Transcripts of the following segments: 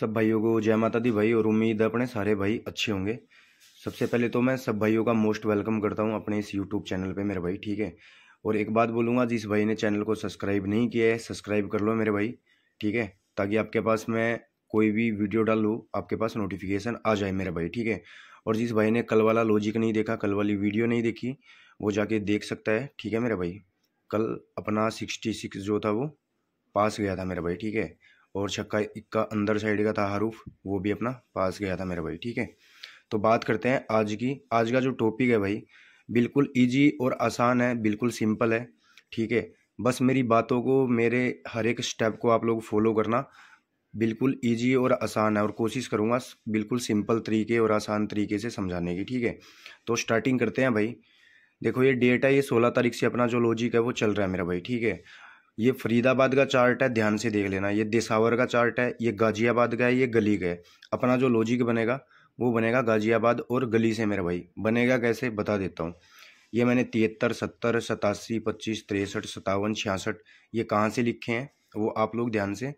सब भाइयों को जय माता दी भाई और उम्मीद है अपने सारे भाई अच्छे होंगे सबसे पहले तो मैं सब भाइयों का मोस्ट वेलकम करता हूँ अपने इस यूट्यूब चैनल पे मेरे भाई ठीक है और एक बात बोलूँगा जिस भाई ने चैनल को सब्सक्राइब नहीं किया है सब्सक्राइब कर लो मेरे भाई ठीक है ताकि आपके पास मैं कोई भी वीडियो डालूँ आपके पास नोटिफिकेशन आ जाए मेरे भाई ठीक है और जिस भाई ने कल वाला लॉजिक नहीं देखा कल वाली वीडियो नहीं देखी वो जाके देख सकता है ठीक है मेरे भाई कल अपना सिक्सटी सिक्स जो था वो पास गया था मेरा भाई ठीक है और छक्का इक्का अंदर साइड का था हरूफ वो भी अपना पास गया था मेरा भाई ठीक है तो बात करते हैं आज की आज का जो टॉपिक है भाई बिल्कुल इजी और आसान है बिल्कुल सिंपल है ठीक है बस मेरी बातों को मेरे हर एक स्टेप को आप लोग फॉलो करना बिल्कुल इजी और आसान है और कोशिश करूँगा बिल्कुल सिंपल तरीके और आसान तरीके से समझाने की ठीक है तो स्टार्टिंग करते हैं भाई देखो ये डेट है ये सोलह तारीख से अपना जो लॉजिक है वो चल रहा है मेरा भाई ठीक है ये फरीदाबाद का चार्ट है ध्यान से देख लेना ये देसावर का चार्ट है ये गाजियाबाद का है ये गली का है अपना जो लॉजिक बनेगा वो बनेगा गाजियाबाद और गली से मेरा भाई बनेगा कैसे बता देता हूँ ये मैंने तिहत्तर सत्तर सतासी पच्चीस तिरसठ सतावन छियासठ ये कहाँ से लिखे हैं वो आप लोग ध्यान से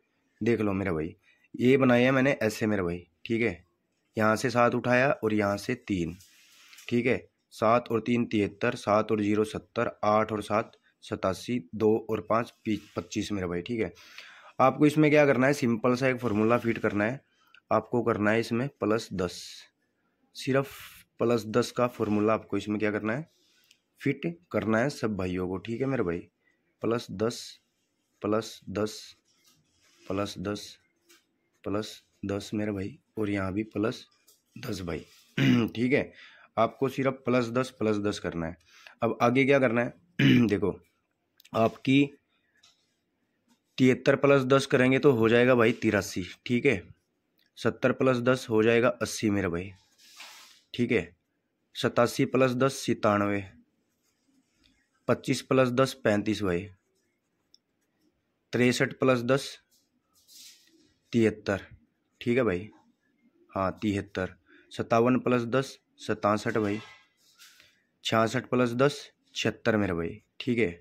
देख लो मेरा भाई ये बनाया मैंने ऐसे मेरा भाई ठीक है यहाँ से सात उठाया और यहाँ से तीन ठीक है सात और तीन तिहत्तर सात और जीरो सत्तर आठ और सात सतासी दो और पाँच पच्चीस मेरा भाई ठीक है आपको इसमें क्या करना है सिंपल सा एक फार्मूला फिट करना है आपको करना है इसमें प्लस दस सिर्फ प्लस दस का फॉर्मूला आपको इसमें क्या करना है फिट करना है सब भाइयों को ठीक है मेरे भाई प्लस दस प्लस दस प्लस दस प्लस दस मेरे भाई और यहाँ भी प्लस दस भाई ठीक है आपको सिर्फ प्लस दस प्लस दस करना है अब आगे क्या करना है देखो आपकी तिहत्तर प्लस दस करेंगे तो हो जाएगा भाई तिरासी ठीक है सत्तर प्लस दस हो जाएगा अस्सी मेरा भाई ठीक है सतासी प्लस दस सितानवे पच्चीस प्लस दस पैंतीस भाई तिरसठ प्लस दस तिहत्तर ठीक है भाई हाँ तिहत्तर सत्तावन प्लस दस सतासठ भाई छियासठ प्लस दस छिहत्तर मेरे भाई ठीक है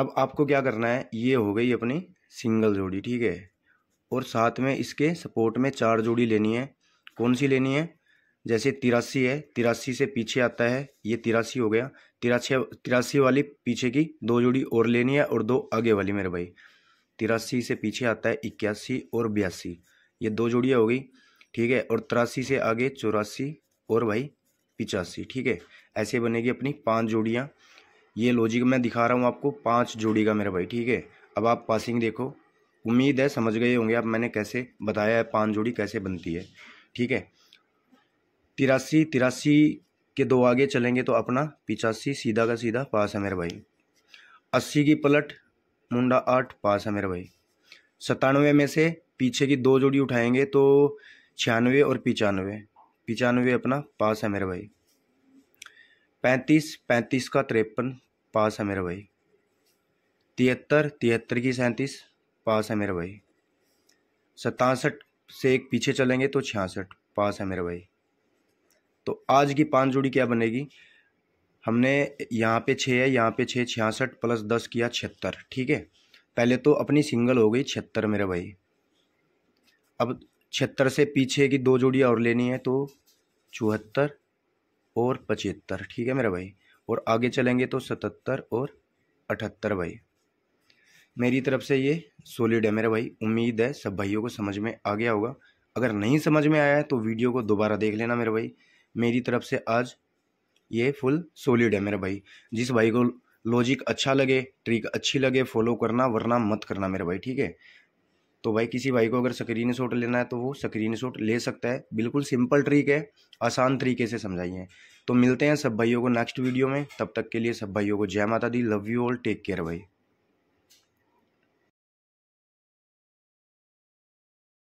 अब आपको क्या करना है ये हो गई अपनी सिंगल जोड़ी ठीक है और साथ में इसके सपोर्ट में चार जोड़ी लेनी है कौन सी लेनी है जैसे तिरासी है तिरासी से पीछे आता है ये तिरासी हो गया तिरासी तिरासी वाली पीछे की दो जोड़ी और लेनी है और दो आगे वाली मेरे भाई तिरासी से पीछे आता है इक्यासी और बयासी ये दो जोड़ियाँ हो गई ठीक है और तिरासी से आगे चौरासी और भाई पिचासी ठीक है ऐसे बनेगी अपनी पांच जोड़ियाँ ये लॉजिक मैं दिखा रहा हूँ आपको पाँच जोड़ी का मेरे भाई ठीक है अब आप पासिंग देखो उम्मीद है समझ गए होंगे आप मैंने कैसे बताया है पाँच जोड़ी कैसे बनती है ठीक है तिरासी तिरासी के दो आगे चलेंगे तो अपना पिचासी सीधा का सीधा पास है मेरे भाई अस्सी की पलट मुंडा आठ पास है मेरे भाई सतानवे में से पीछे की दो जोड़ी उठाएंगे तो छियानवे और पिचानवे पिचानवे अपना पास है मेरे भाई पैंतीस पैंतीस का तिरपन पास है मेरा भाई तिहत्तर तिहत्तर की सैंतीस पास है मेरा भाई सतासठ से एक पीछे चलेंगे तो छियासठ पास है मेरा भाई तो आज की पाँच जोड़ी क्या बनेगी हमने यहाँ पे छः है यहाँ पे छः छियासठ प्लस दस किया छिहत्तर ठीक है पहले तो अपनी सिंगल हो गई छिहत्तर मेरे भाई अब छिहत्तर से पीछे की दो जोड़ी और लेनी है तो चौहत्तर और पचहत्तर ठीक है मेरे भाई और आगे चलेंगे तो सतहत्तर और अठहत्तर भाई मेरी तरफ से ये सॉलिड है मेरे भाई उम्मीद है सब भाइयों को समझ में आ गया होगा अगर नहीं समझ में आया है तो वीडियो को दोबारा देख लेना मेरे भाई मेरी तरफ से आज ये फुल सॉलिड है मेरे भाई जिस भाई को लॉजिक अच्छा लगे ट्रिक अच्छी लगे फॉलो करना वरना मत करना मेरे भाई ठीक है तो भाई किसी भाई को अगर स्क्रीन शॉट लेना है तो वो स्क्रीन शॉट ले सकता है बिल्कुल सिंपल ट्रिक है आसान तरीके से समझाइए तो मिलते हैं सब भाइयों को नेक्स्ट वीडियो में तब तक के लिए सब भाइयों को जय माता दी love you all take care भाई